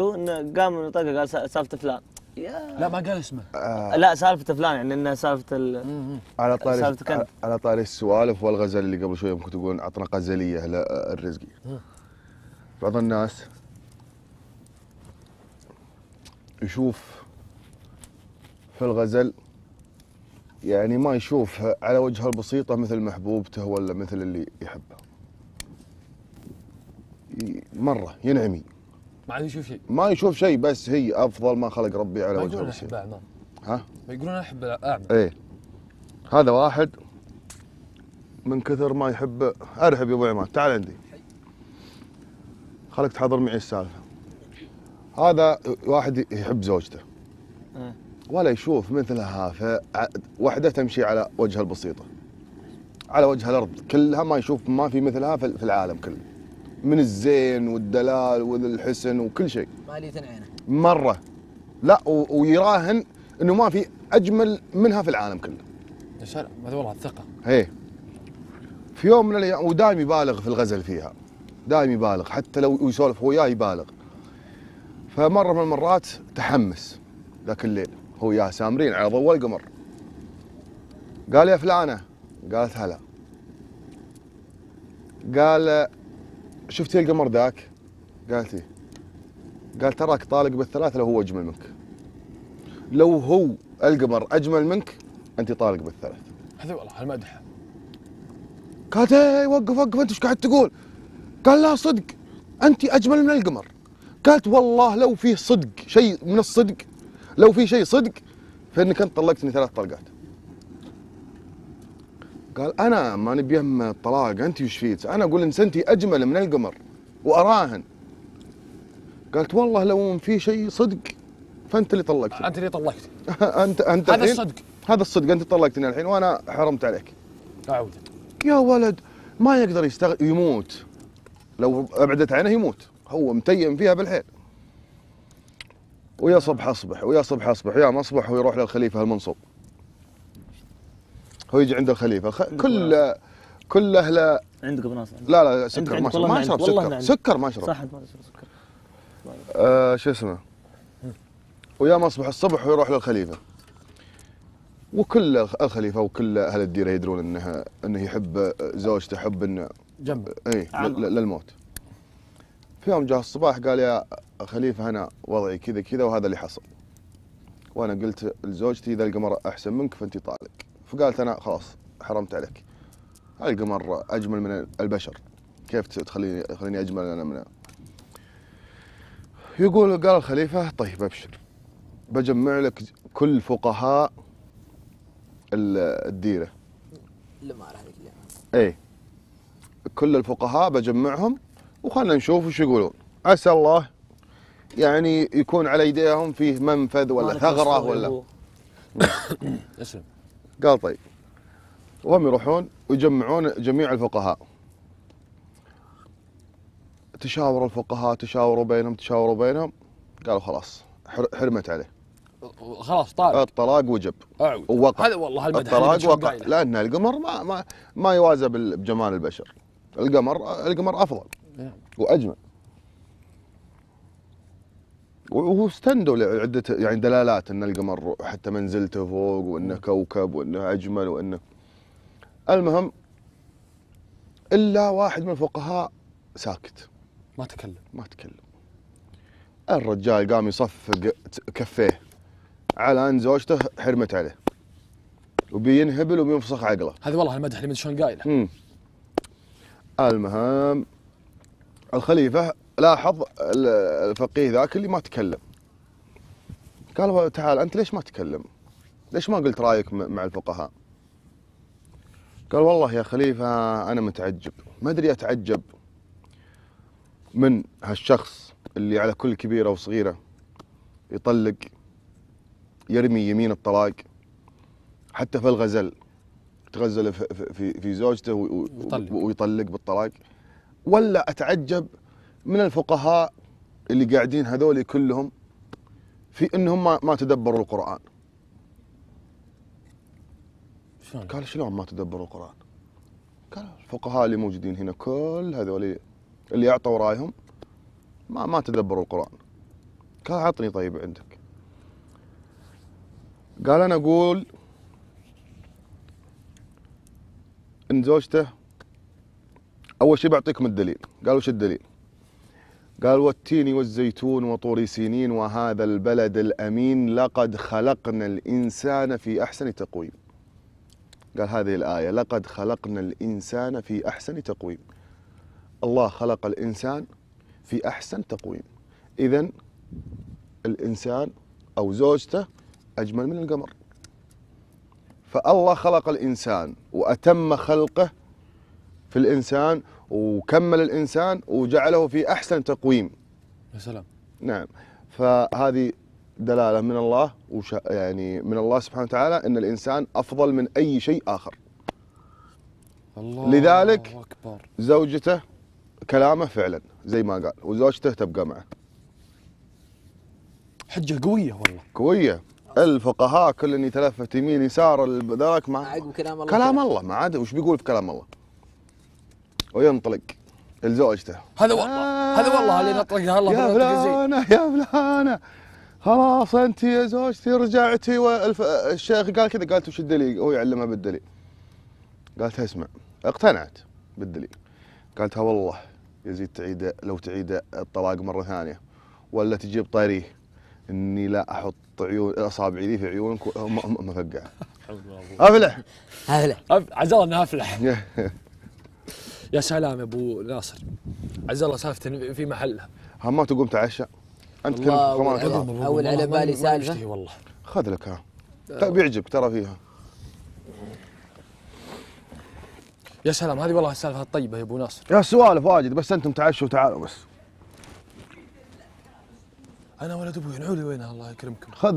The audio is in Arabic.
قام من قال سالفه فلان لا ما قال اسمه آه لا سالفه فلان يعني انه سالفه ال... على طاري على طاري السوالف والغزل اللي قبل شويه ممكن تقول عطنا غزليه للرزقي آه، بعض الناس يشوف في الغزل يعني ما يشوف على وجهه البسيطه مثل محبوبته ولا مثل اللي يحبه مره ينعمي ما عاد يشوف شيء ما يشوف شيء بس هي افضل ما خلق ربي على وجه احب اعمى ها؟ يقولون احب اعمى ايه هذا واحد من كثر ما يحب ارحب يا ابو عماد تعال عندي خليك تحضر معي السالفه هذا واحد يحب زوجته ولا يشوف مثلها فوحده تمشي على وجهها البسيطه على وجه الارض كلها ما يشوف ما في مثلها في العالم كله من الزين والدلال والحسن وكل شيء مالية عينه مره لا ويراهن انه ما في اجمل منها في العالم كله يا سلام هذا والله الثقه ايه في يوم من الايام ودايم يبالغ في الغزل فيها دايم يبالغ حتى لو يسولف وياه يبالغ فمره من المرات تحمس ذاك الليل هو يا سامرين على ضوء القمر قال يا فلانه قالت هلا قال شفتي القمر ذاك؟ قالت لي قال تراك طالق بالثلاث لو هو اجمل منك لو هو القمر اجمل منك انت طالق بالثلاث هذا والله المدح قالت ايه وقف وقف انت ايش قاعد تقول؟ قال لا صدق انت اجمل من القمر قالت والله لو فيه صدق شيء من الصدق لو فيه شيء صدق فانك انت طلقتني ثلاث طلقات قال انا ماني بيهم الطلاق انت وش فيك انا اقول انسنتي اجمل من القمر واراهن قالت والله لو في شيء صدق فانت اللي طلقتني انت اللي طلقتني انت انت هذا الصدق هذا الصدق انت طلقتني الحين وانا حرمت عليك اعوذ يا ولد ما يقدر يستغ... يموت لو ابعدت عنه يموت هو متيم فيها بالحيل ويا صبح اصبح ويا صبح اصبح يا مصبح ويروح للخليفه المنصب هو يجي عند الخليفه خ... كل كل اهله عندك بناصر لا لا سكر ما اشرب ما اشرب سكر سكر ما اشرب صح ما اشرب سكر آه شو اسمه ويا ما اصبح الصبح ويروح للخليفه وكل الخليفه وكل اهل الديره يدرون انه انه يحب زوجته يحب انه جنب اي للموت في يوم جاء الصباح قال يا خليفه انا وضعي كذا كذا وهذا اللي حصل وانا قلت لزوجتي اذا القمر احسن منك فانت طالق فقالت انا خلاص حرمت عليك هاي القمر اجمل من البشر كيف تخليني تخليني اجمل انا منها يقول قال الخليفه طيب ابشر بجمع لك كل فقهاء الديره الاماره هذيك اي كل الفقهاء بجمعهم وخلنا نشوف وش يقولون عسى الله يعني يكون على ايديهم فيه منفذ ولا ثغره ولا اسلم قال طيب وهم يروحون ويجمعون جميع الفقهاء تشاور الفقهاء تشاوروا بينهم تشاوروا بينهم قالوا خلاص حرمت عليه خلاص طالق الطلاق وجب ووقع هذا والله المدح الطلاق وقع لان القمر ما ما ما يوازى بجمال البشر القمر القمر افضل نعم. واجمل وهو استندوا لعده يعني دلالات ان القمر حتى منزلته فوق وانه كوكب وانه اجمل وانه المهم الا واحد من الفقهاء ساكت ما تكلم ما تكلم الرجال قام يصفق كفيه على ان زوجته حرمت عليه وبينهبل وبينفسخ عقله هذا والله المدح اللي شلون قايله المهم الخليفه لاحظ الفقيه ذاك اللي ما تكلم قال تعال انت ليش ما تكلم؟ ليش ما قلت رايك مع الفقهاء؟ قال والله يا خليفه انا متعجب ما ادري اتعجب من هالشخص اللي على كل كبيره وصغيره يطلق يرمي يمين الطلاق حتى في الغزل تغزل في, في, في زوجته ويطلق, ويطلق بالطلاق ولا اتعجب من الفقهاء اللي قاعدين هذول كلهم في انهم ما, ما تدبروا القران شلون؟ قال شلون ما تدبروا القران؟ قال الفقهاء اللي موجودين هنا كل هذول اللي اعطوا رايهم ما ما تدبروا القران قال عطني طيب عندك قال انا اقول ان زوجته اول شيء بعطيكم الدليل قالوا وش الدليل؟ قال والتين والزيتون وطور سينين وهذا البلد الأمين لقد خلقنا الإنسان في أحسن تقويم قال هذه الآية لقد خلقنا الإنسان في أحسن تقويم الله خلق الإنسان في أحسن تقويم إذا الإنسان أو زوجته أجمل من القمر فالله خلق الإنسان وأتم خلقه في الإنسان وكمل الإنسان وجعله في أحسن تقويم يا سلام نعم فهذه دلالة من الله وش يعني من الله سبحانه وتعالى أن الإنسان أفضل من أي شيء آخر الله لذلك أكبر. زوجته كلامه فعلا زي ما قال وزوجته تبقى معه حجة قوية والله قوية الفقهاء كل اللي يتلفت يمين يسار ذاك عاد كلام الله كلام الله ما عاد وش بيقول في كلام الله وينطلق لزوجته هذا والله هذا والله اللي نطلقها الله يا فلانة يا فلانة خلاص انت يا زوجتي رجعتي والشيخ قال كذا قالت وش الدليل هو يعلمها بالدليل قالت اسمع اقتنعت بالدليل قالتها والله يزيد تعيد لو تعيد الطلاق مره ثانيه ولا تجيب طري اني لا احط عيون اصابعي ذي في عيونك ما افقع افلح افلح افلح عز الله افلح يا سلام يا ابو ناصر عز الله سالفه في محلها همات تقوم تعشى انت كمان اول على بالي سالفه والله خذ لك ها طيب بيعجبك ترى فيها يا سلام هذه والله السالفه الطيبه يا ابو ناصر يا سوالف واجد بس انتم تعشوا وتعالوا بس انا ولد ابوي نعولي وينها الله يكرمكم خذ